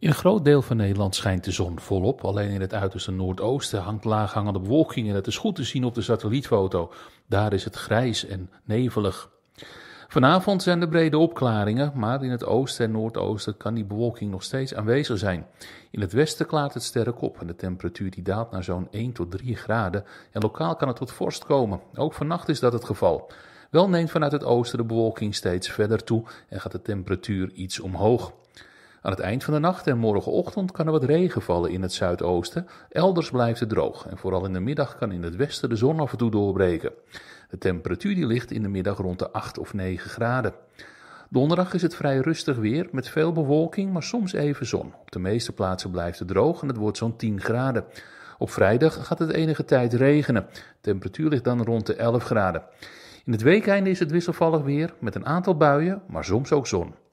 In een groot deel van Nederland schijnt de zon volop. Alleen in het uiterste noordoosten hangt laaghangende bewolking en dat is goed te zien op de satellietfoto. Daar is het grijs en nevelig. Vanavond zijn er brede opklaringen, maar in het oosten en noordoosten kan die bewolking nog steeds aanwezig zijn. In het westen klaart het sterk op en de temperatuur die daalt naar zo'n 1 tot 3 graden en lokaal kan het tot vorst komen. Ook vannacht is dat het geval. Wel neemt vanuit het oosten de bewolking steeds verder toe en gaat de temperatuur iets omhoog. Aan het eind van de nacht en morgenochtend kan er wat regen vallen in het zuidoosten. Elders blijft het droog en vooral in de middag kan in het westen de zon af en toe doorbreken. De temperatuur ligt in de middag rond de 8 of 9 graden. Donderdag is het vrij rustig weer met veel bewolking, maar soms even zon. Op de meeste plaatsen blijft het droog en het wordt zo'n 10 graden. Op vrijdag gaat het enige tijd regenen. De temperatuur ligt dan rond de 11 graden. In het weekeinde is het wisselvallig weer met een aantal buien, maar soms ook zon.